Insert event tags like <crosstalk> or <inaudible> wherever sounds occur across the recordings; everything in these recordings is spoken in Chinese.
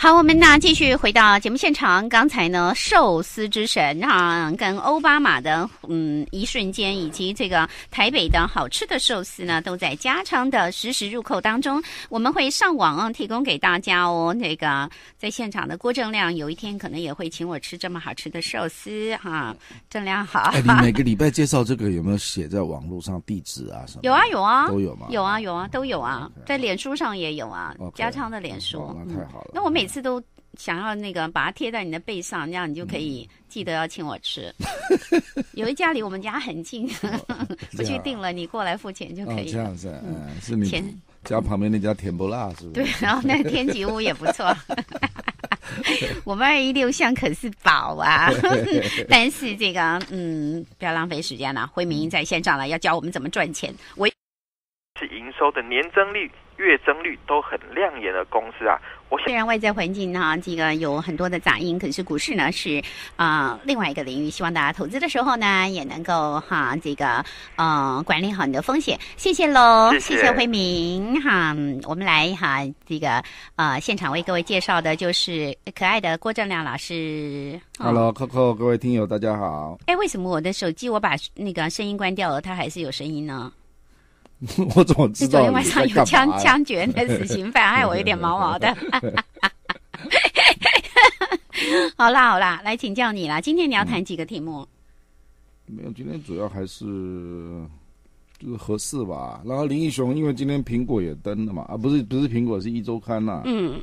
好，我们那继续回到节目现场。刚才呢，寿司之神哈，跟奥巴马的嗯，一瞬间，以及这个台北的好吃的寿司呢，都在加昌的实时入口当中。我们会上网啊，提供给大家哦。那个在现场的郭正亮，有一天可能也会请我吃这么好吃的寿司哈。正亮好。哎，你每个礼拜介绍这个有没有写在网络上地址啊什么？有啊，有啊，都有吗？有啊，有啊，都有啊，在脸书上也有啊。哦，加昌的脸书。那太好了。那我每。次都想要那个把它贴在你的背上，那样你就可以记得要请我吃。<laughs> 有一家离我们家很近，<laughs> 不去订了，你过来付钱就可以。这样子，嗯，是你家旁边那家甜不辣，是不是？对，然后那天吉屋也不错。<laughs> 我们二一六巷可是宝啊，但是这个嗯，不要浪费时间了。辉明在线上了，要教我们怎么赚钱。我是营收的年增率、月增率都很亮眼的公司啊。虽然外在环境呢，这个有很多的杂音，可是股市呢是啊另外一个领域，希望大家投资的时候呢也能够哈这个嗯管理好你的风险，谢谢喽，谢谢慧明哈，我们来哈这个呃现场为各位介绍的就是可爱的郭正亮老师，Hello Coco，各位听友大家好，哎为什么我的手机我把那个声音关掉了，它还是有声音呢？<laughs> 我怎么知道？你昨天晚上有枪枪决的 <laughs> 死刑犯，害我有点毛毛的。<laughs> 好啦好啦，来请教你啦。今天你要谈几个题目？没有，今天主要还是就是合适吧。然后林奕雄，因为今天苹果也登了嘛，啊，不是不是苹果，是一周刊呐。嗯，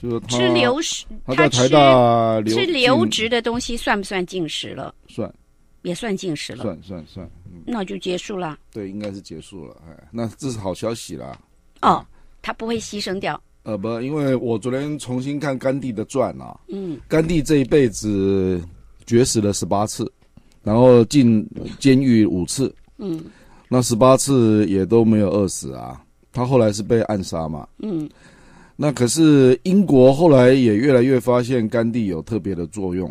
就是吃流食。他在台大流吃流质的东西算不算进食了？算。也算进食了，算算算，那就结束了。对，应该是结束了。哎，那这是好消息了。哦，他不会牺牲掉。呃，不，因为我昨天重新看《甘地的传》啊，嗯，甘地这一辈子绝食了十八次，然后进监狱五次，嗯，那十八次也都没有饿死啊。他后来是被暗杀嘛，嗯，那可是英国后来也越来越发现甘地有特别的作用。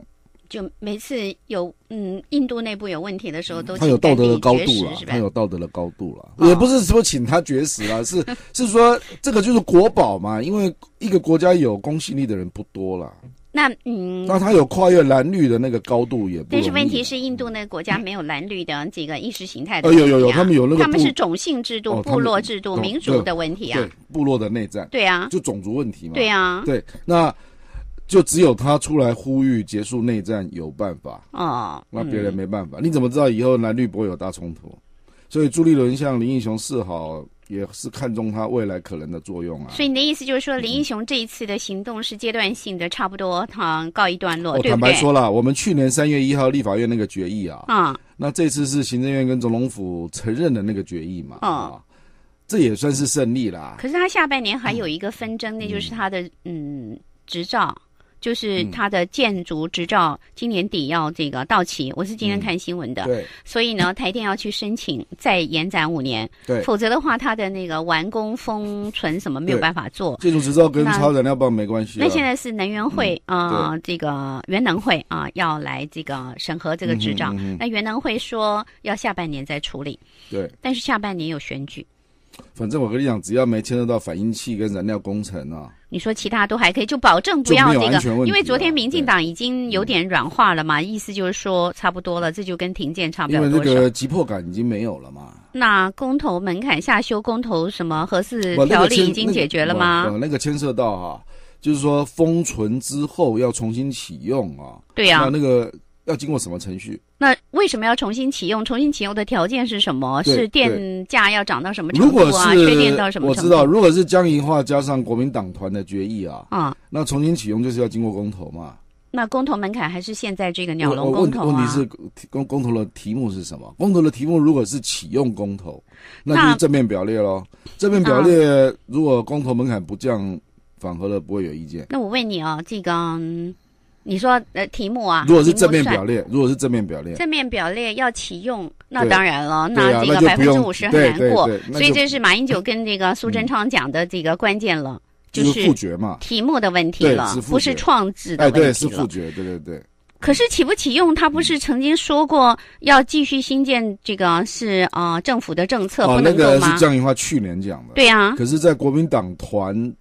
就每次有嗯印度内部有问题的时候，都他有道德的高度了，他有道德的高度了，也不是说请他绝食了，是是说这个就是国宝嘛？因为一个国家有公信力的人不多了。那嗯，那他有跨越蓝绿的那个高度也。但是问题是，印度那个国家没有蓝绿的几个意识形态的。呃，有有有，他们有那个他们是种姓制度、部落制度、民族的问题啊，对部落的内战，对啊，就种族问题嘛，对啊，对那。就只有他出来呼吁结束内战有办法啊，那别人没办法。你怎么知道以后蓝绿不会有大冲突？所以朱立伦向林英雄示好，也是看中他未来可能的作用啊。所以你的意思就是说，林英雄这一次的行动是阶段性的，差不多他告一段落，我坦白说了，我们去年三月一号立法院那个决议啊，嗯，那这次是行政院跟总统府承认的那个决议嘛，嗯，这也算是胜利啦。可是他下半年还有一个纷争，那就是他的嗯执照。就是它的建筑执照今年底要这个到期，我是今天看新闻的，对，所以呢，<laughs> 台电要去申请再延展五年，对，否则的话，它的那个完工封存什么没有办法做。建筑执照跟超燃料棒没关系。那现在是能源会啊，这个原能会啊要来这个审核这个执照。那原能会说要下半年再处理，对，但是下半年有选举。反正我跟你讲，只要没牵涉到反应器跟燃料工程啊。你说其他都还可以，就保证不要那个，因为昨天民进党已经有点软化了嘛，意思就是说差不多了，这就跟停建差不多因为那个急迫感已经没有了嘛。那公投门槛下修公投什么合适条例已经解决了吗？呃，那个牵涉到哈，就是说封存之后要重新启用啊。对呀。那那个。要经过什么程序？那为什么要重新启用？重新启用的条件是什么？是电价要涨到什么程度啊？确定到什么程度？我知道，如果是江银化加上国民党团的决议啊，啊，那重新启用就是要经过公投嘛？那公投门槛还是现在这个鸟笼公投啊？问题是公公投的题目是什么？公投的题目如果是启用公投，那就是正面表列喽。正面表列如果公投门槛不降，反核的不会有意见。那我问你啊，这个。你说呃，题目啊，如果是正面表列，如果是正面表列，正面表列要启用，那当然了，那这个百分之五十很难过，所以这是马英九跟这个苏贞昌讲的这个关键了，就是复决嘛题目的问题了，不是创制的问题了。哎，对，是复决，对对对。可是启不启用，他不是曾经说过要继续新建这个是啊，政府的政策不能够吗？那个是江宜桦去年讲的。对啊。可是在国民党团。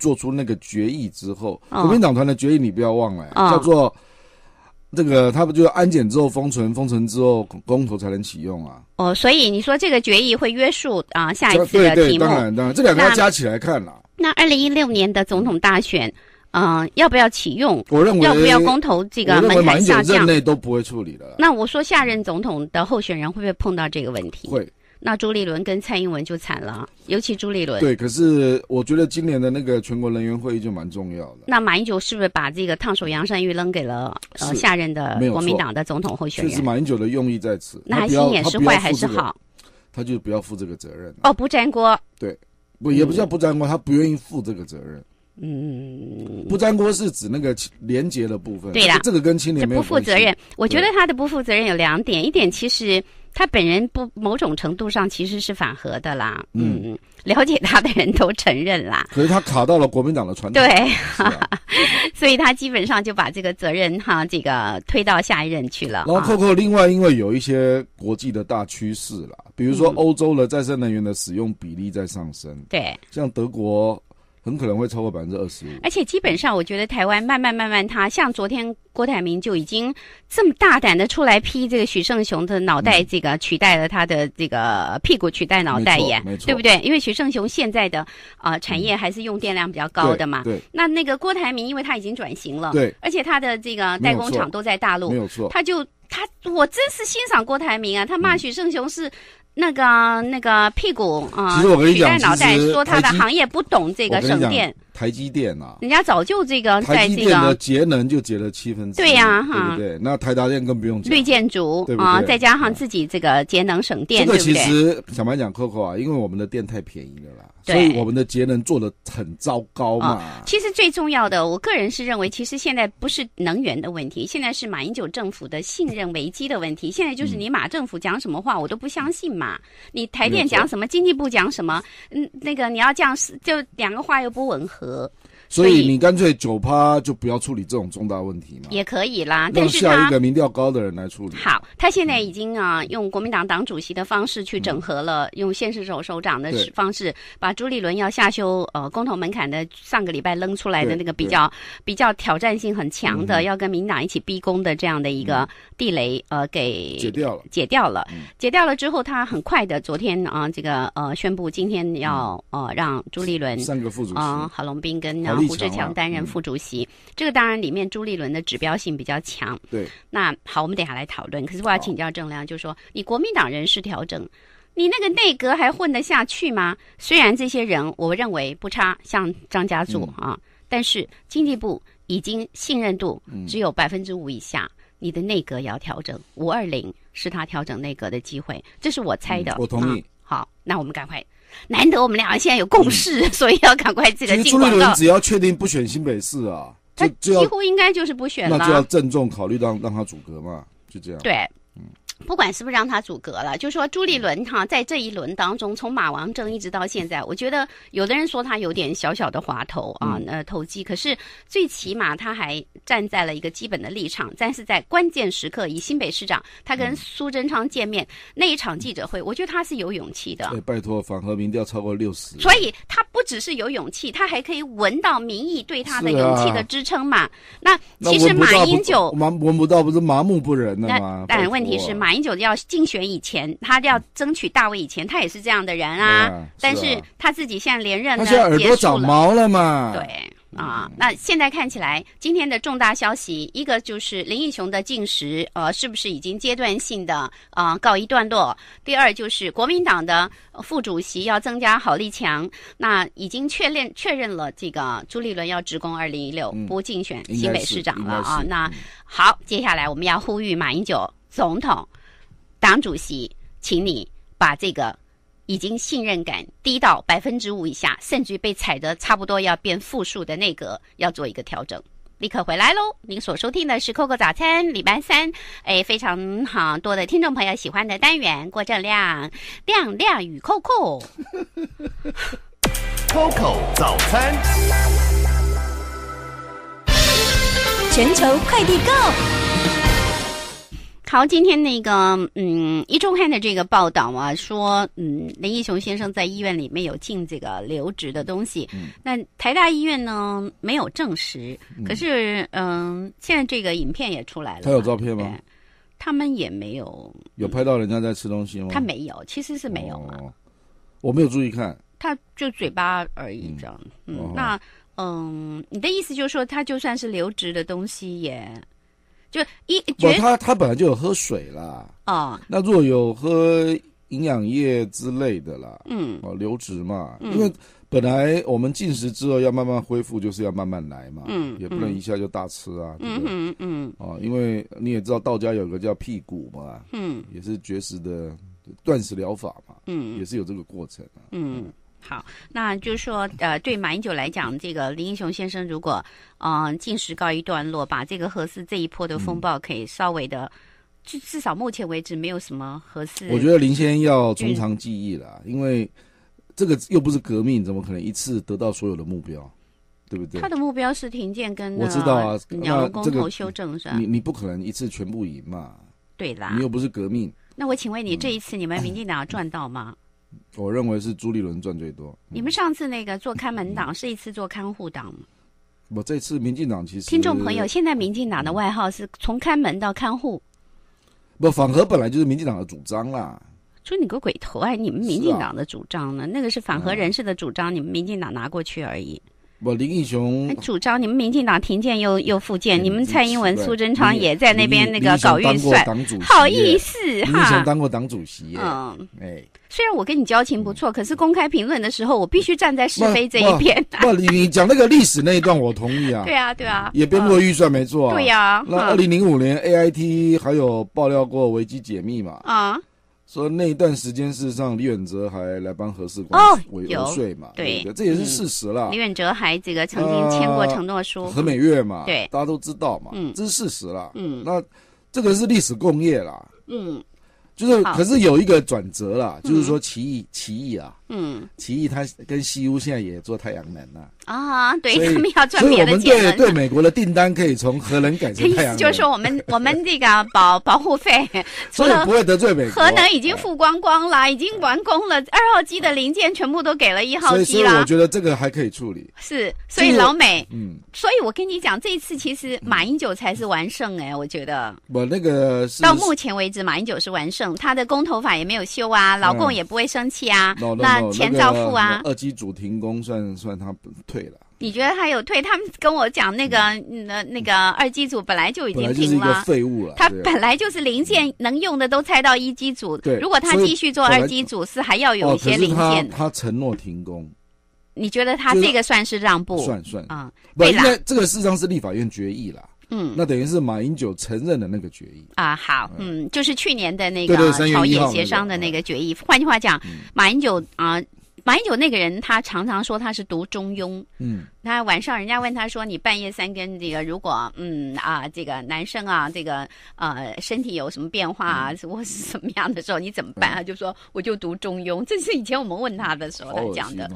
做出那个决议之后，国民党团的决议你不要忘了，叫做这个，他不就安检之后封存，封存之后公投才能启用啊？哦，所以你说这个决议会约束啊下一次的题目？对对，当然当然，这两个要加起来看了。那二零一六年的总统大选，嗯，要不要启用？我认为要不要公投这个门槛下降？任内都不会处理的。那我说下任总统的候选人会不会碰到这个问题？会。那朱立伦跟蔡英文就惨了，尤其朱立伦。对，可是我觉得今年的那个全国人员会议就蛮重要的。那马英九是不是把这个烫手杨善玉扔给了呃下任的国民党的总统候选人？实，马英九的用意在此。那还是眼是坏还是好？他就不要负这个责任。哦，不粘锅。对，不，也不叫不粘锅，他不愿意负这个责任。嗯，不粘锅是指那个廉洁的部分。对啦，这个跟青年不负责任。我觉得他的不负责任有两点，一点其实。他本人不，某种程度上其实是反核的啦。嗯了解他的人都承认啦。可是他卡到了国民党的传统。对，<laughs> 所以他基本上就把这个责任哈，这个推到下一任去了。然后，Coco，另外因为有一些国际的大趋势啦，比如说欧洲的再生能源的使用比例在上升。对。像德国。很可能会超过百分之二十五，而且基本上，我觉得台湾慢慢慢慢，它像昨天郭台铭就已经这么大胆的出来批这个许胜雄的脑袋，这个取代了他的这个屁股取代脑袋耶，对不对？因为许胜雄现在的啊产业还是用电量比较高的嘛。对。那那个郭台铭，因为他已经转型了，对，而且他的这个代工厂都在大陆，没有错。他就他，我真是欣赏郭台铭啊，他骂许胜雄是。那个那个屁股啊，其实我取代脑袋说他的行业不懂这个省电。台积电啊，人家早就这个在这个。的节能就节了七分之。对呀，哈，对对？那台达电更不用讲。绿建筑，啊、再加上自己这个节能省电，这个其实小白讲 COCO 啊，因为我们的电太便宜了。啦。所以我们的节能做的很糟糕嘛。其实最重要的，我个人是认为，其实现在不是能源的问题，现在是马英九政府的信任危机的问题。现在就是你马政府讲什么话，我都不相信嘛。你台电讲什么，经济部讲什么，嗯，那个你要这样，就两个话又不吻合。所以你干脆九趴就不要处理这种重大问题嘛？也可以啦，但是下一个民调高的人来处理。好，他现在已经啊用国民党党主席的方式去整合了，用现实首首长的方式，把朱立伦要下修呃公投门槛的上个礼拜扔出来的那个比较比较挑战性很强的要跟民党一起逼宫的这样的一个地雷呃给解掉了，解掉了，解掉了之后他很快的昨天啊这个呃宣布今天要呃让朱立伦三个副主席啊郝龙斌跟。胡志强担任副主席，这个当然里面朱立伦的指标性比较强。对，那好，我们等下来讨论。可是我要请教郑良，就是说，你国民党人事调整，你那个内阁还混得下去吗？虽然这些人我认为不差，像张家柱啊，但是经济部已经信任度只有百分之五以下，你的内阁要调整。五二零是他调整内阁的机会，这是我猜的。我同意。好，那我们赶快。难得我们俩现在有共识，所以要赶快记得进广告。只要确定不选新北市啊，就几乎应该就是不选了。那就要郑重考虑让让他阻隔嘛，就这样。对。不管是不是让他阻隔了，就说朱立伦哈在这一轮当中，从马王争一直到现在，我觉得有的人说他有点小小的滑头啊，呃投机，可是最起码他还站在了一个基本的立场。但是在关键时刻，以新北市长他跟苏贞昌见面那一场记者会，我觉得他是有勇气的。对，拜托，反核民调超过六十，所以他不只是有勇气，他还可以闻到民意对他的勇气的支撑嘛。那其实马英九闻不到不是麻木不仁的吗？但问题是马。马英九要竞选以前，他要争取大位以前，他也是这样的人啊。但是他自己现在连任呢，耳朵长毛了嘛？对啊。那现在看起来，今天的重大消息一个就是林义雄的进食，呃，是不是已经阶段性的啊告一段落？第二就是国民党的副主席要增加郝立强，那已经确认确认了这个朱立伦要职工二零一六不竞选新北市长了啊。那好，接下来我们要呼吁马英九总统。党主席，请你把这个已经信任感低到百分之五以下，甚至被踩的差不多要变负数的那阁，要做一个调整。立刻回来喽！您所收听的是 Coco 早餐，礼拜三，哎，非常好多的听众朋友喜欢的单元，郭正亮亮亮与 Coco，Coco <laughs> 早餐，全球快递 Go。好，今天那个，嗯，一周刊的这个报道啊，说，嗯，林义雄先生在医院里面有进这个留职的东西，那台大医院呢没有证实，可是，嗯，现在这个影片也出来了，他有照片吗？他们也没有，有拍到人家在吃东西吗？他没有，其实是没有啊，我没有注意看，他就嘴巴而已这样，嗯，那，嗯，你的意思就是说，他就算是留职的东西也。就一绝，他他本来就有喝水啦，啊，那若有喝营养液之类的啦，嗯，哦，流质嘛，因为本来我们进食之后要慢慢恢复，就是要慢慢来嘛，嗯，也不能一下就大吃啊，嗯嗯嗯，哦，因为你也知道，道家有个叫辟谷嘛，嗯，也是绝食的断食疗法嘛，嗯，也是有这个过程啊，嗯。好，那就是说，呃，对马英九来讲，这个林英雄先生，如果嗯，进时告一段落，把这个合适这一波的风暴，可以稍微的，至至少目前为止，没有什么合适。我觉得林先要从长计议了，因为这个又不是革命，怎么可能一次得到所有的目标，对不对？他的目标是停建跟我知道啊，然公投修正是吧？你你不可能一次全部赢嘛，对啦，你又不是革命。那我请问你，这一次你们民进党赚到吗？我认为是朱立伦赚最多。你们上次那个做看门党是一次做看护党吗？不，这次民进党其实听众朋友，现在民进党的外号是从看门到看护。不，反核本来就是民进党的主张啦。说你个鬼头哎！你们民进党的主张呢？那个是反核人士的主张，你们民进党拿过去而已。我林益雄主张你们民进党停建又又复建，你们蔡英文、苏贞昌也在那边那个搞预算，好意思哈？当过党主席，嗯，哎，虽然我跟你交情不错，可是公开评论的时候，我必须站在是非这一边。不，你你讲那个历史那一段，我同意啊。<laughs> 对啊，对啊，也编过预算没错啊。对呀，那二零零五年 A I T 还有爆料过危机解密嘛？啊。说那一段时间，事实上李远哲还来帮何氏光维油税嘛，对，这也是事实啦。李远哲还这个曾经签过承诺书，何美月嘛，对，大家都知道嘛，嗯，这是事实啦，嗯，那这个是历史共业啦，嗯。就是，可是有一个转折啦，就是说奇异奇异啊，嗯，奇异他跟西屋现在也做太阳能了啊，对他们要赚别的钱。我们对对美国的订单可以从核能改成太阳。<laughs> 就是说，我们我们这个保保护费，<laughs> 所以不会得罪美国。核能已经付光光了，已经完工了。二号机的零件全部都给了一号机了。所以我觉得这个还可以处理。是，所以老美，嗯，所以我跟你讲，这次其实马英九才是完胜哎，我觉得。我那个到目前为止，马英九是完胜。他的公投法也没有修啊，劳工也不会生气啊，那钱照付啊。二机组停工算算他退了。你觉得他有退？他们跟我讲那个那那个二机组本来就已经停了，废物了。他本来就是零件能用的都拆到一机组。对，如果他继续做二机组是还要有一些零件。他承诺停工。你觉得他这个算是让步？算算啊，不应这个事实上是立法院决议了。嗯，那等于是马英九承认的那个决议啊，好，嗯，就是去年的那个朝野协商的那个决议。换句话讲，马英九啊，马英九那个人他常常说他是读《中庸》，嗯，他晚上人家问他说，你半夜三更这个如果嗯啊这个男生啊这个呃身体有什么变化啊或是怎么样的时候你怎么办啊？就说我就读《中庸》，这是以前我们问他的时候他讲的。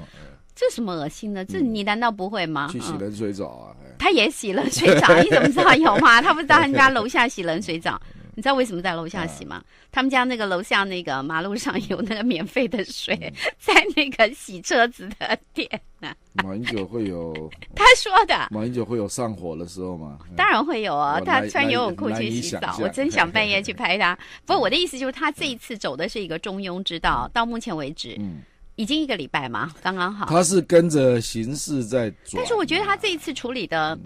这什么恶心的？这你难道不会吗？去洗冷水澡啊！他也洗冷水澡，<laughs> 你怎么知道有吗？他不他们家楼下洗冷水澡，你知道为什么在楼下洗吗？他们家那个楼下那个马路上有那个免费的水，在那个洗车子的店呢。马英九会有？<laughs> 他说的。马英九会有上火的时候吗？当然会有哦。他穿游泳裤去洗澡，我真想半夜去拍他。不过我的意思就是，他这一次走的是一个中庸之道，<laughs> 到目前为止。嗯。已经一个礼拜嘛，刚刚好。他是跟着形势在做，但是我觉得他这一次处理的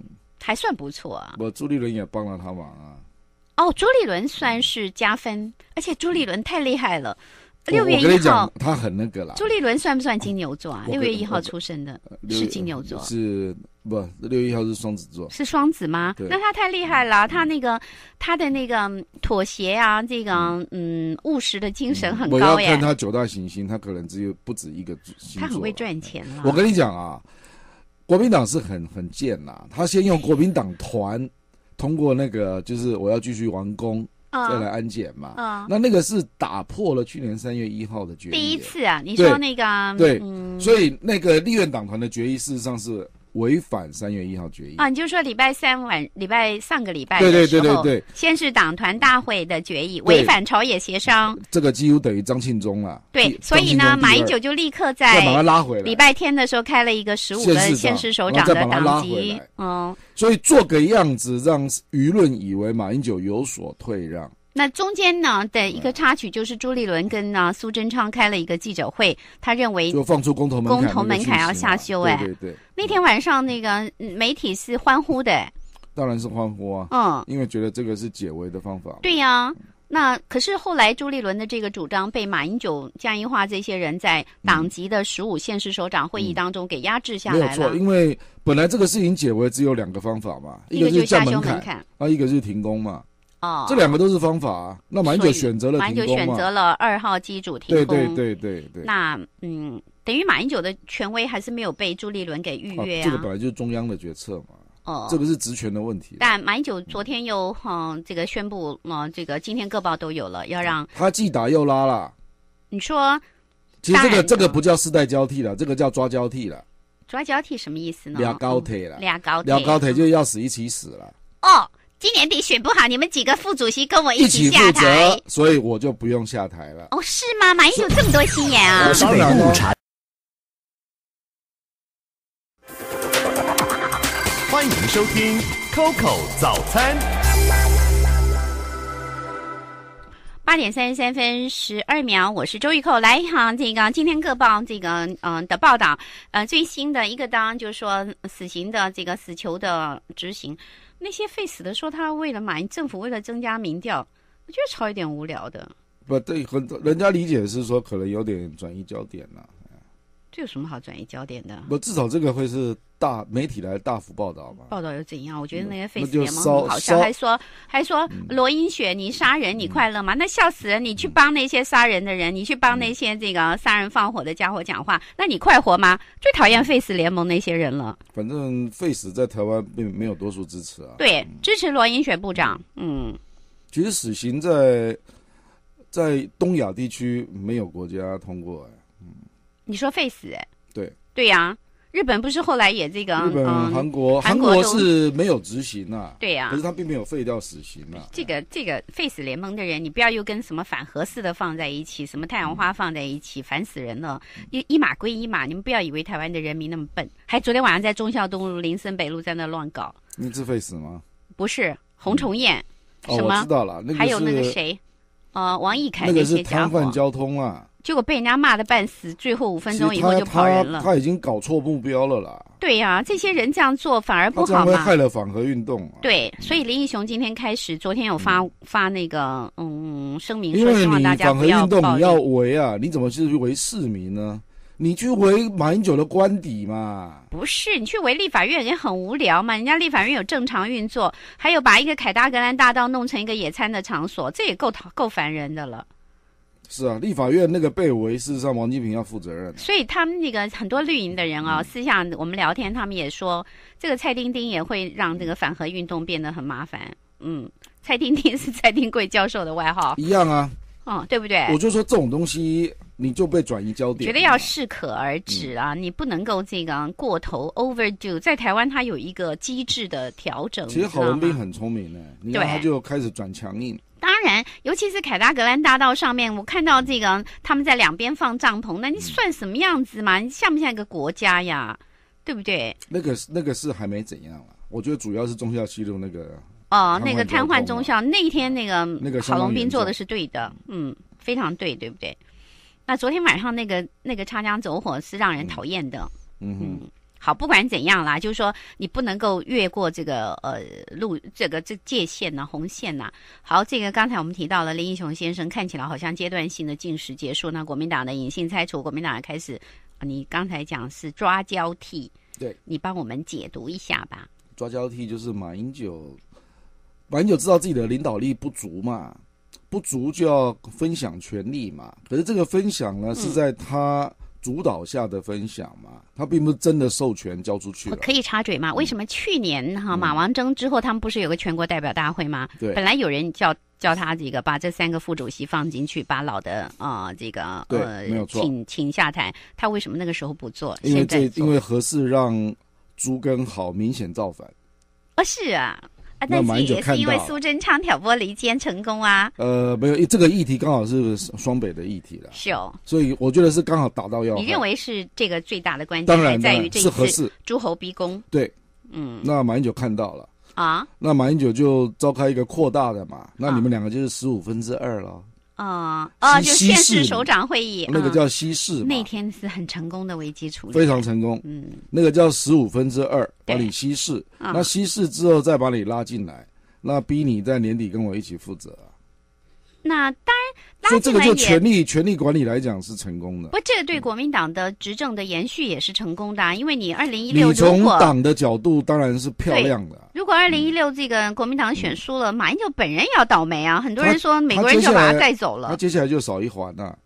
还算不错。我朱立伦也帮了他忙啊。哦，朱立伦算是加分，而且朱立伦太厉害了。六月一号，他很那个了。朱立伦算不算金牛座啊？六月一号出生的是金牛座。是。不，六月一号是双子座。是双子吗？那他太厉害了，他那个，他的那个妥协啊，这个嗯务实的精神很高呀。我要看他九大行星，他可能只有不止一个星座。他很会赚钱了。我跟你讲啊，国民党是很很贱呐。他先用国民党团通过那个，就是我要继续完工，再来安检嘛。那那个是打破了去年三月一号的决议。第一次啊，你说那个对，所以那个立院党团的决议事实上是。违反三月一号决议啊！你就说礼拜三晚，礼拜上个礼拜对对对对，先是党团大会的决议违反朝野协商，这个几乎等于张庆忠了。对，所以呢，马英九就立刻在礼拜天的时候开了一个十五个现时首长的党籍，嗯，所以做个样子让舆论以为马英九有所退让。那中间呢的一个插曲就是朱立伦跟呢苏贞昌开了一个记者会，他认为就放出工头门槛，工头门槛要下修哎。对对那天晚上那个媒体是欢呼的，当然是欢呼啊，嗯，因为觉得这个是解围的方法。对呀，那可是后来朱立伦的这个主张被马英九、江宜桦这些人在党籍的十五县市首长会议当中给压制下来了。没有错，因为本来这个事情解围只有两个方法嘛，一个就是下门槛，啊，一个是停工嘛。哦，这两个都是方法。啊。那马英九选择了马英九选择了二号机主停工。对对对对对。那嗯，等于马英九的权威还是没有被朱立伦给预约啊？这个本来就是中央的决策嘛。哦。这个是职权的问题。但马英九昨天又嗯，这个宣布嗯，这个今天各报都有了，要让他既打又拉了。你说，其实这个这个不叫世代交替了，这个叫抓交替了。抓交替什么意思呢？俩高铁了，俩高铁，俩高铁就要死一起死了。哦。今年底选不好，你们几个副主席跟我一起下台，所以我就不用下台了。哦，是吗？马英有这么多心眼啊！欢迎收听 Coco 早餐，八点三十三分十二秒，我是周玉蔻。来哈，这个今天各报这个嗯的报道，呃，最新的一个当就是说死刑的这个死囚的执行。那些费死的说他为了买政府为了增加民调，我觉得超有点无聊的。不对，很多人家理解是说可能有点转移焦点了。这有什么好转移焦点的？不，至少这个会是。大媒体来大幅报道嘛？报道又怎样？我觉得那些 face 联盟很好笑，还说还说罗英雪你杀人你快乐吗？那笑死人！你去帮那些杀人的人，你去帮那些这个杀人放火的家伙讲话，那你快活吗？最讨厌 face 联盟那些人了。反正 face 在台湾并没有多数支持啊。对，支持罗英雪部长。嗯，其实死刑在在东亚地区没有国家通过。嗯，你说 face？对对呀。日本不是后来也这个？日本、韩国、韩国是没有执行了。对呀。可是他并没有废掉死刑啊。这个这个废死联盟的人，你不要又跟什么反核似的放在一起，什么太阳花放在一起，烦死人了！一一码归一码，你们不要以为台湾的人民那么笨。还昨天晚上在忠孝东路、林森北路在那乱搞，你自废死吗？不是，洪崇燕，什么？我知道了，还有那个谁？呃，王毅凯那些瘫痪交通啊！结果被人家骂的半死，最后五分钟以后就跑人了。他已经搞错目标了啦。对呀，这些人这样做反而不好嘛。会不害了反核运动？对，所以林益雄今天开始，昨天有发发那个嗯声明，说希望大家不要动你要围啊，你怎么去围市民呢？你去围马英九的官邸嘛？不是，你去围立法院也很无聊嘛？人家立法院有正常运作，还有把一个凯达格兰大道弄成一个野餐的场所，这也够讨够烦人的了。是啊，立法院那个被围，事实上王金平要负责任。所以他们那个很多绿营的人啊，私下我们聊天，他们也说，这个蔡丁丁也会让这个反核运动变得很麻烦。嗯，蔡丁丁是蔡丁贵教授的外号。一样啊，哦，对不对？我就说这种东西，你就被转移焦点，绝对要适可而止啊，你不能够这个过头，overdo。在台湾，他有一个机制的调整。其实郝文斌很聪明呢，你看他就开始转强硬。当然，尤其是凯达格兰大道上面，我看到这个他们在两边放帐篷，那你算什么样子嘛？你像不像一个国家呀？对不对？那个是那个是还没怎样了，我觉得主要是中校西路那个哦，那个瘫痪中校那一天那个那个郝龙斌做的是对的，嗯，非常对，对不对？那昨天晚上那个那个擦枪走火是让人讨厌的，嗯哼。好，不管怎样啦，就是说你不能够越过这个呃路这个这界限呐，红线呐。好，这个刚才我们提到了林英雄先生看起来好像阶段性的进食结束，那国民党的隐性拆除，国民党开始，你刚才讲是抓交替，对，你帮我们解读一下吧。抓交替就是马英九，马英九知道自己的领导力不足嘛，不足就要分享权力嘛，可是这个分享呢是在他。主导下的分享嘛，他并不是真的授权交出去。可以插嘴吗？为什么去年哈马王争之后，他们不是有个全国代表大会吗？对。本来有人叫叫他这个把这三个副主席放进去，把老的啊这个呃请请下台，他为什么那个时候不做？因为这因为合适让朱根好明显造反。啊，是啊。那马英九是因为苏贞昌挑拨离间成功啊？呃，没有，这个议题刚好是双北的议题了。是哦，所以我觉得是刚好打到要。你认为是这个最大的关键？当然的，是合诸侯逼宫。对，嗯，那马英九看到了啊，那马英九就召开一个扩大的嘛，那你们两个就是十五分之二了。啊哦，就县市首长会议，那个叫稀释。那天是很成功的危机处理，非常成功。嗯，那个叫十五分之二，把你稀释。那稀释之后再把你拉进来，那逼你在年底跟我一起负责那当然。所这个就权力权力管理来讲是成功的。不，这个对国民党的执政的延续也是成功的啊，因为你二零一六，你从党的角度当然是漂亮的。如果二零一六这个国民党选输了，马英九本人也要倒霉啊。很多人说美国人要把他带走了。那接下来就少一环啊，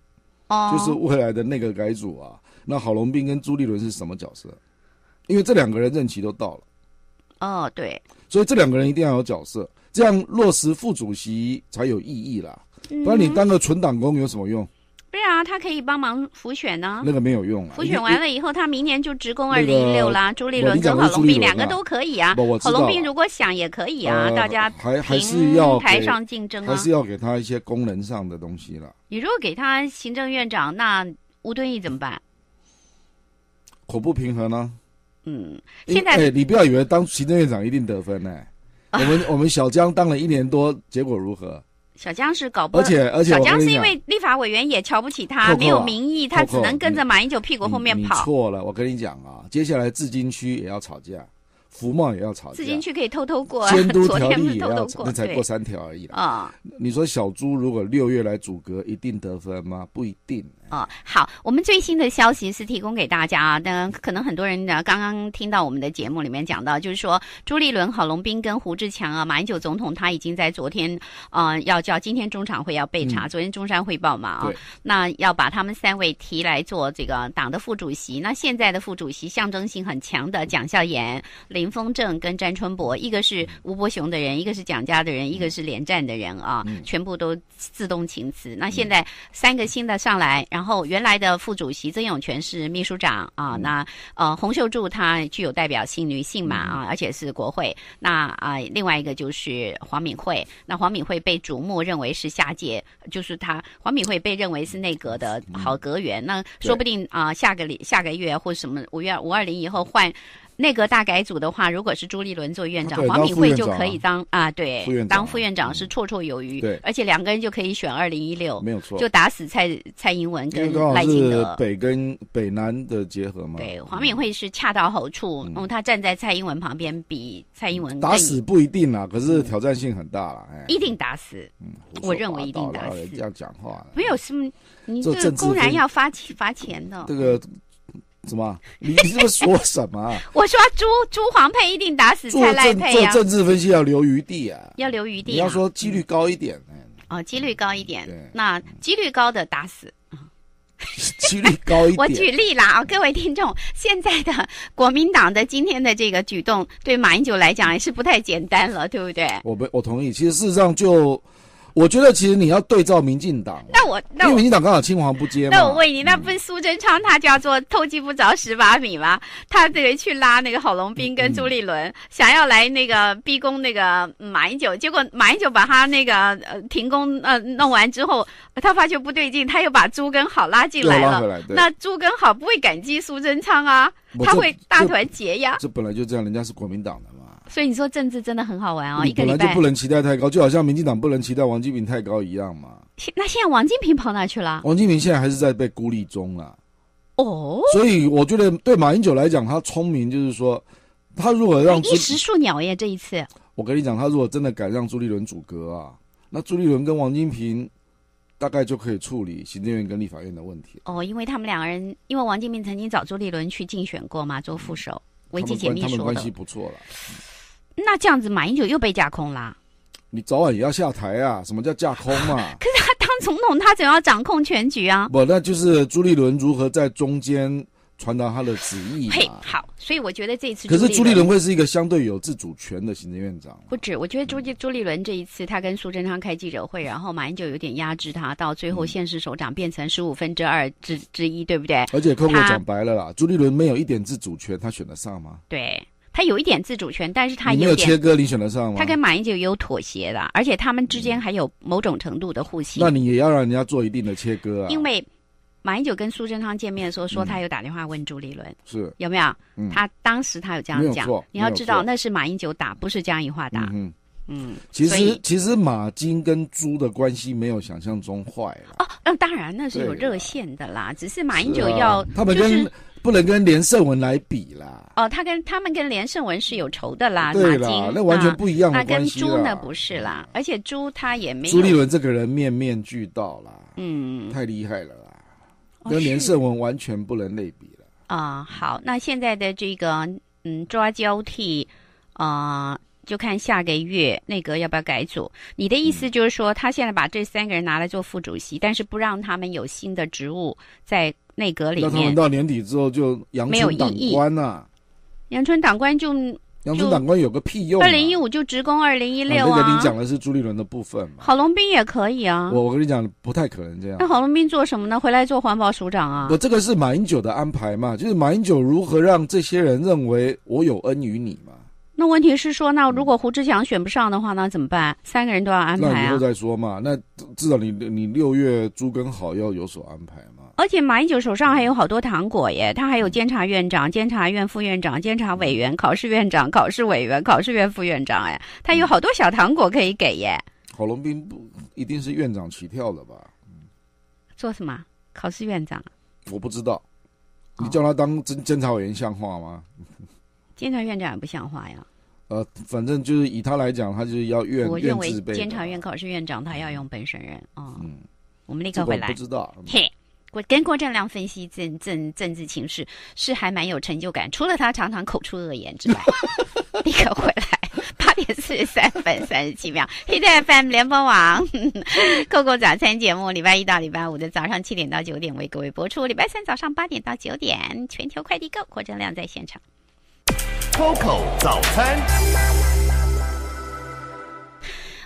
就是未来的那个改组啊。那郝龙斌跟朱立伦是什么角色？因为这两个人任期都到了。哦，对。所以这两个人一定要有角色，这样落实副主席才有意义啦。不然你当个存档工有什么用？对啊，他可以帮忙复选呢。那个没有用啊。复选完了以后，他明年就职工二零一六啦。朱立伦、跟郝龙斌两个都可以啊。郝龙斌如果想也可以啊。大家还还是要台上竞争啊。还是要给他一些功能上的东西了。你如果给他行政院长，那吴敦义怎么办？口不平衡呢。嗯，现在哎，你不要以为当行政院长一定得分呢。<laughs> 我们我们小江当了一年多，结果如何？小江是搞不，而且而且小江是因为立法委员也瞧不起他，没有民意，他只能跟着马英九屁股后面跑。错了，我跟你讲啊，接下来至金区也要吵架，福茂也要吵架。至金区可以偷偷过，监督 <laughs> 条例也要过，那才过三条而已了。啊，你说小朱如果六月来阻隔，一定得分吗？不一定。哦，好，我们最新的消息是提供给大家啊。但可能很多人呢，刚刚听到我们的节目里面讲到，就是说朱立伦、郝龙斌跟胡志强啊，马英九总统他已经在昨天，呃，要叫今天中常会要备查，昨天中山汇报嘛啊。那要把他们三位提来做这个党的副主席。那现在的副主席象征性很强的蒋孝严、林峰正跟詹春博，一个是吴伯雄的人，一个是蒋家的人，一个是连战的人啊，全部都自动请辞。那现在三个新的上来，然后。然后原来的副主席曾永全是秘书长啊，那呃洪秀柱她具有代表性，女性嘛啊，而且是国会。那啊另外一个就是黄敏惠，那黄敏惠被瞩目认为是下届，就是她黄敏惠被认为是内阁的好阁员。那说不定啊下个礼下个月或什么五月五二零以后换。内阁大改组的话，如果是朱立伦做院长，黄敏慧就可以当啊，对，当副院长是绰绰有余。对，而且两个人就可以选二零一六，没有错，就打死蔡蔡英文跟赖清德。北跟北南的结合嘛？对，黄敏慧是恰到好处，嗯，他站在蔡英文旁边，比蔡英文打死不一定啦，可是挑战性很大了。一定打死，嗯，我认为一定打死。这样讲话没有？什么？你这公然要发发钱的这个。怎么？你你在说什么？<laughs> 我说朱朱黄佩一定打死蔡赖佩啊！做政做政治分析要留余地啊，要留余地。你要说几率高一点哦，几率高一点。那几率高的打死 <laughs> 几率高一。点。<laughs> 我举例了啊，各位听众，现在的国民党的今天的这个举动，对马英九来讲也是不太简单了，对不对？我们我同意。其实事实上就。我觉得其实你要对照民进党，那我因为民进党刚好青黄不接嘛。那我问你，那不是苏贞昌他叫做偷鸡不着蚀把米吗？他这个去拉那个郝龙斌跟朱立伦，想要来那个逼宫那个马英九，结果马英九把他那个停工呃弄完之后，他发觉不对劲，他又把朱跟好拉进来了。来，那朱跟好不会感激苏贞昌啊，他会大团结呀。这本来就这样，人家是国民党的。所以你说政治真的很好玩哦，本来就不能期待太高，就好像民进党不能期待王金平太高一样嘛。现那现在王金平跑哪去了？<laughs> 王金平现在还是在被孤立中啊。哦，所以我觉得对马英九来讲，他聪明就是说，他如果让一石树鸟耶，这一次我跟你讲，他如果真的敢让朱立伦阻隔啊，那朱立伦跟王金平大概就可以处理行政院跟立法院的问题。哦，因为他们两人，因为王金平曾经找朱立伦去竞选过嘛，做副手，维基解密说的。那这样子，马英九又被架空了。你早晚也要下台啊！什么叫架空嘛？<laughs> 可是他当总统，他总要掌控全局啊。不，那就是朱立伦如何在中间传达他的旨意嘿，好，所以我觉得这次可是朱立伦会是一个相对有自主权的行政院长。不止，我觉得朱朱立伦这一次他跟苏贞昌开记者会，然后马英九有点压制他，到最后现实首长变成十五分之二之之一，对不对？而且，客户讲白了啦，朱立伦没有一点自主权，他选得上吗？对。他有一点自主权，但是他没有切割，你选得上吗？他跟马英九有妥协的，而且他们之间还有某种程度的互信。那你也要让人家做一定的切割啊。因为马英九跟苏贞昌见面的时候说，他有打电话问朱立伦是有没有？他当时他有这样讲，你要知道那是马英九打，不是江宜桦打。嗯嗯，其实其实马金跟朱的关系没有想象中坏哦。那当然那是有热线的啦，只是马英九要，他跟。不能跟连胜文来比啦！哦，他跟他们跟连胜文是有仇的啦，对啦，那完全不一样的关系那跟朱呢不是啦，而且朱他也没有。朱立伦这个人面面俱到啦，嗯，太厉害了啦，跟连胜文完全不能类比了。啊，好，那现在的这个嗯抓交替啊，就看下个月内阁要不要改组。你的意思就是说，他现在把这三个人拿来做副主席，但是不让他们有新的职务在。内阁里面，到年底之后就阳春党官呐，阳春党官就阳春党官有个屁用？二零一五就职工，二零一六啊。那个你讲的是朱立伦的部分嘛？郝龙斌也可以啊。我我跟你讲，不太可能这样。那郝龙斌做什么呢？回来做环保署长啊？不，这个是马英九的安排嘛，就是马英九如何让这些人认为我有恩于你嘛？那问题是说，那如果胡志强选不上的话，那怎么办？三个人都要安排，那以后再说嘛。那至少你你六月朱根好要有所安排。而且马英九手上还有好多糖果耶，他还有监察院长、监察院副院长、监察委员、考试院长、考试委员、考试院副院长哎，他有好多小糖果可以给耶。郝龙斌不一定是院长起跳的吧？做什么？考试院长？我不知道。你叫他当监监察委员像话吗？监察院长也不像话呀。呃，反正就是以他来讲，他就是要院院自我认为监察院考试院长他要用本省人啊。嗯，我们立刻回来。不知道，嘿。我跟郭正亮分析政政政治情势，是还蛮有成就感。除了他常常口出恶言之外，<laughs> 立刻回来八点四十三分三十七秒，PTF M 联播网 Coco <laughs> 早餐节目，礼拜一到礼拜五的早上七点到九点为各位播出。礼拜三早上八点到九点，全球快递购郭正亮在现场。Coco 早餐，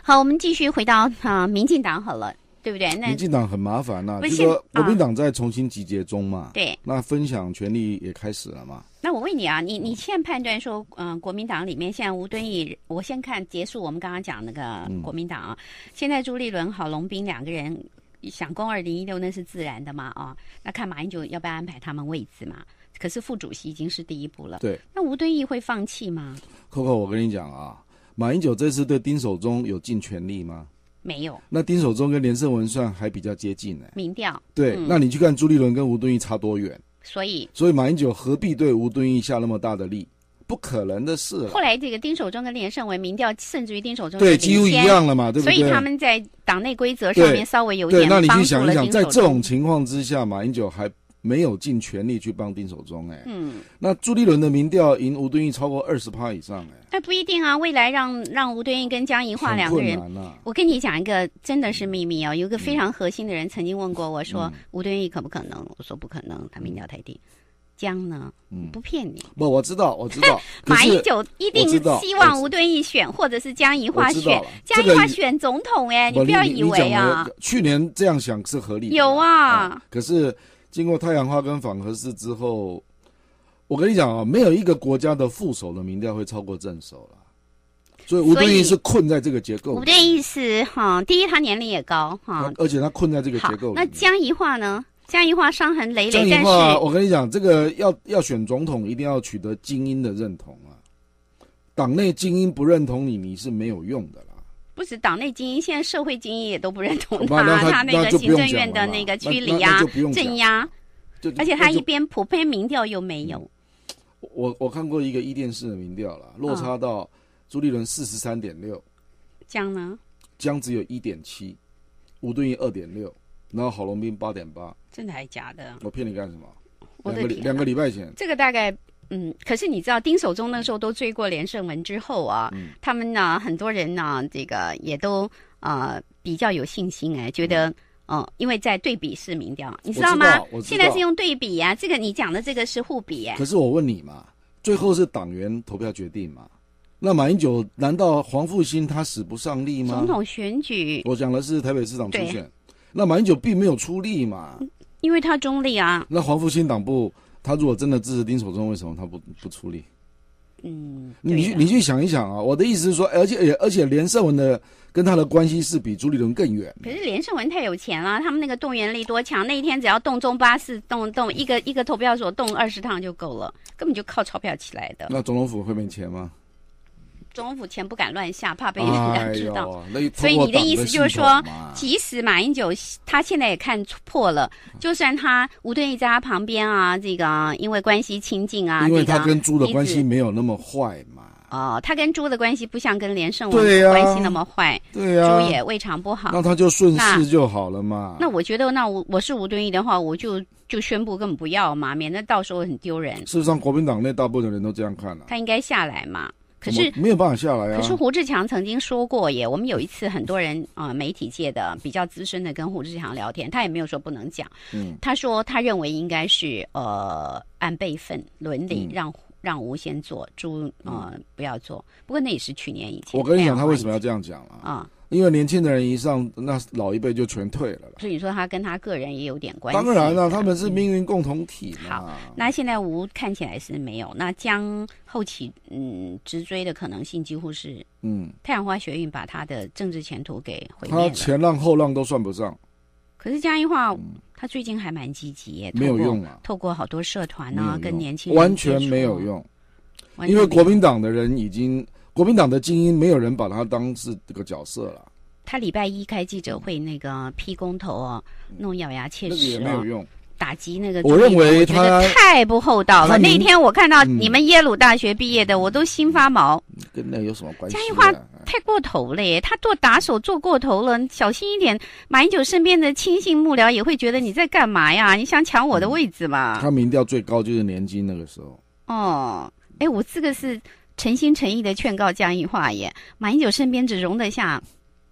好，我们继续回到啊，民进党好了。对不对？民进党很麻烦，那就说国民党在重新集结中嘛。对，那分享权力也开始了嘛。那我问你啊，你你现在判断说，嗯，国民党里面现在吴敦义，我先看结束。我们刚刚讲那个国民党啊，现在朱立伦、郝龙斌两个人想攻二零一六，那是自然的嘛。啊，那看马英九要不要安排他们位置嘛？可是副主席已经是第一步了。对。那吴敦义会放弃吗？c o 我跟你讲啊，马英九这次对丁守中有尽全力吗？没有，那丁守中跟连胜文算还比较接近呢，民调。对，那你去看朱立伦跟吴敦义差多远？所以，所以马英九何必对吴敦义下那么大的力？不可能的事。后来这个丁守中跟连胜文民调，甚至于丁守中对几乎一样了嘛？对不对？所以他们在党内规则上面稍微有一点之下，马英九还没有尽全力去帮丁守中，哎，嗯，那朱立伦的民调赢吴敦义超过二十趴以上，哎，那不一定啊。未来让让吴敦义跟江宜桦两个人，我跟你讲一个真的是秘密哦。有一个非常核心的人曾经问过我说，吴敦义可不可能？我说不可能，他民调太低。江呢？嗯，不骗你，不，我知道，我知道。<laughs> 马一九一定希望吴敦义选，或者是江宜桦选，江宜桦选总统，哎，你不要以为啊，去年这样想是合理，有啊，可是。经过太阳花跟反核示之后，我跟你讲啊，没有一个国家的副手的民调会超过正手了，所以无敦义是困在这个结构。无敦意思哈，第一他年龄也高哈，而且他困在这个结构。那江宜桦呢？江宜桦伤痕累累，但是我跟你讲，这个要要选总统，一定要取得精英的认同啊，党内精英不认同你，你是没有用的。不止党内精英，现在社会精英也都不认同 <laughs> 他，他那个行政院的那个驱离啊、镇压，而且他一边普遍民调又没有。我我看过一个伊甸视的民调了，落差到朱立伦四十三点六，江呢？江只有一点七，吴敦义二点六，然后郝龙斌八点八。真的还是假的？我骗你干什么？两个两个礼拜前，这个大概。嗯，可是你知道，丁守中那时候都追过连胜文之后啊，他们呢，很多人呢，这个也都呃比较有信心哎，觉得哦，因为在对比式民调，你知道吗？现在是用对比呀，这个你讲的这个是互比哎。可是我问你嘛，最后是党员投票决定嘛？那马英九难道黄复兴他使不上力吗？总统选举，我讲的是台北市长初选，那马英九并没有出力嘛，因为他中立啊。那黄复兴党部。他如果真的支持丁守中，为什么他不不出力？嗯，你去你去想一想啊！我的意思是说，而且而且，连胜文的跟他的关系是比朱立伦更远。可是连胜文太有钱了，他们那个动员力多强？那一天只要动中巴士动动一个一个投票所动二十趟就够了，根本就靠钞票起来的。那总统府会没钱吗？总统府前不敢乱下，怕被人家知道。所以你的意思就是说，即使马英九他现在也看破了，就算他吴敦义在他旁边啊，这个因为关系亲近啊，因为他跟朱的关系没有那么坏嘛。哦，他跟朱的关系不像跟连胜文关系那么坏。对呀。猪也未尝不好。那他就顺势就好了嘛。那我觉得，那我我是吴敦义的话，我就就宣布根本不要嘛，免得到时候很丢人。事实上，国民党内大部分人都这样看了。他应该下来嘛。可是没有办法下来啊。可是胡志强曾经说过，耶，我们有一次很多人啊，媒体界的比较资深的跟胡志强聊天，他也没有说不能讲。嗯，他说他认为应该是呃按辈分伦理，让让吴先做朱呃不要做。不过那也是去年以前。我跟你讲，他为什么要这样讲了啊？因为年轻的人一上，那老一辈就全退了所以说他跟他个人也有点关系。当然啦，他们是命运共同体。好，那现在吴看起来是没有，那将后期嗯直追的可能性几乎是嗯。太阳花学运把他的政治前途给毁灭了。他前浪后浪都算不上。可是江宜桦他最近还蛮积极，没有用啊。透过好多社团啊，跟年轻人完全没有用，因为国民党的人已经。国民党的精英，没有人把他当是这个角色了。他礼拜一开记者会，那个批公投啊，弄咬牙切齿没有用，打击那个。我认为他太不厚道了。那天我看到你们耶鲁大学毕业的，我都心发毛。跟那有什么关系？江义花太过头了，他做打手做过头了，小心一点。马英九身边的亲信幕僚也会觉得你在干嘛呀？你想抢我的位置吗？他民调最高就是年金那个时候。哦，哎，我这个是。诚心诚意的劝告江一化也，马英九身边只容得下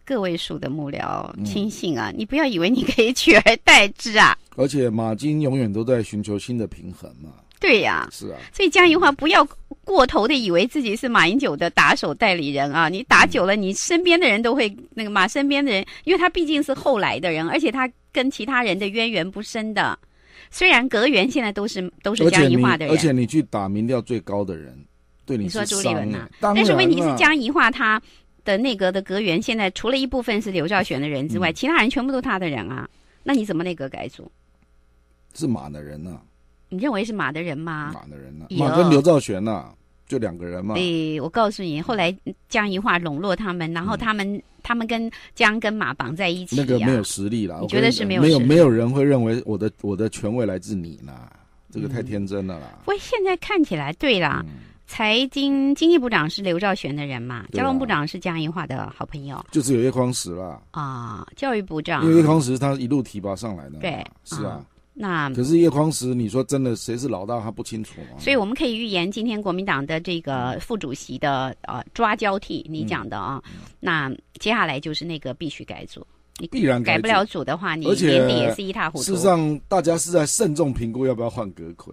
个位数的幕僚亲信啊！你不要以为你可以取而代之啊！而且马金永远都在寻求新的平衡嘛。对呀。是啊。所以江一化不要过头的以为自己是马英九的打手代理人啊！你打久了，你身边的人都会那个马身边的人，因为他毕竟是后来的人，而且他跟其他人的渊源不深的。虽然阁员现在都是都是江宜桦的人。而而且你去打民调最高的人。对你说朱立伦呐，但是问题是江宜桦他的内阁的阁员现在除了一部分是刘兆玄的人之外，其他人全部都他的人啊。那你怎么内阁改组？是马的人呢？你认为是马的人吗？马的人呢？马跟刘兆玄呢，就两个人嘛。对，我告诉你，后来江宜桦笼络他们，然后他们他们跟江跟马绑在一起。那个没有实力了，我觉得是没有。没有没有人会认为我的我的权威来自你呢，这个太天真了啦。喂，现在看起来对啦。财经经济部长是刘兆玄的人嘛？交通部长是嘉年华的好朋友。就只有叶匡时了啊！教育部长因为叶匡时他一路提拔上来的，对，是啊。那可是叶匡时，你说真的，谁是老大他不清楚吗？所以我们可以预言，今天国民党的这个副主席的呃抓交替，你讲的啊，那接下来就是那个必须改组，你必然改不了组的话，你年底也是一塌糊涂。事实上，大家是在慎重评估要不要换葛魁。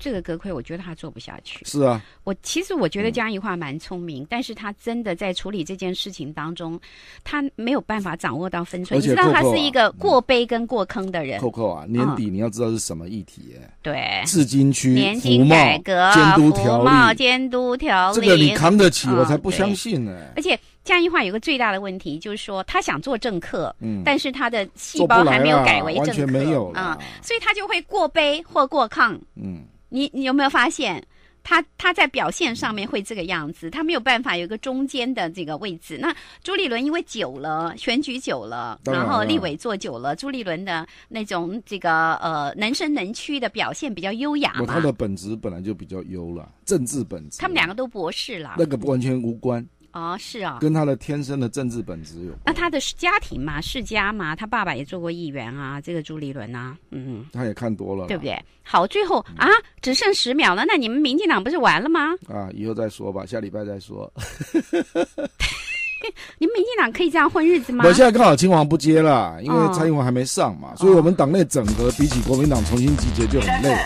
这个隔亏，我觉得他做不下去。是啊，我其实我觉得江宜桦蛮聪明，但是他真的在处理这件事情当中，他没有办法掌握到分寸，你知道他是一个过杯跟过坑的人。扣扣啊，年底你要知道是什么议题？对，资金区、年金改革、监督条例、监督条例，这个你扛得起，我才不相信呢。而且。江宜桦有个最大的问题，就是说他想做政客，嗯，但是他的细胞还没有改为政客没有啊，所以他就会过悲或过亢。嗯，你你有没有发现他他在表现上面会这个样子？他没有办法有一个中间的这个位置。那朱立伦因为久了选举久了，然后立委坐久了，朱立伦的那种这个呃能伸能屈的表现比较优雅嘛。他的本质本来就比较优了，政治本质。他们两个都博士了，那个完全无关。哦，是啊，跟他的天生的政治本质有。那他的家庭嘛，世家嘛，他爸爸也做过议员啊，这个朱立伦啊，嗯嗯，他也看多了，对不对？好，最后啊，只剩十秒了，那你们民进党不是完了吗？啊，以后再说吧，下礼拜再说。<laughs> 你们民进党可以这样混日子吗？我现在刚好青黄不接了，因为蔡英文还没上嘛，所以我们党内整合比起国民党重新集结就很累。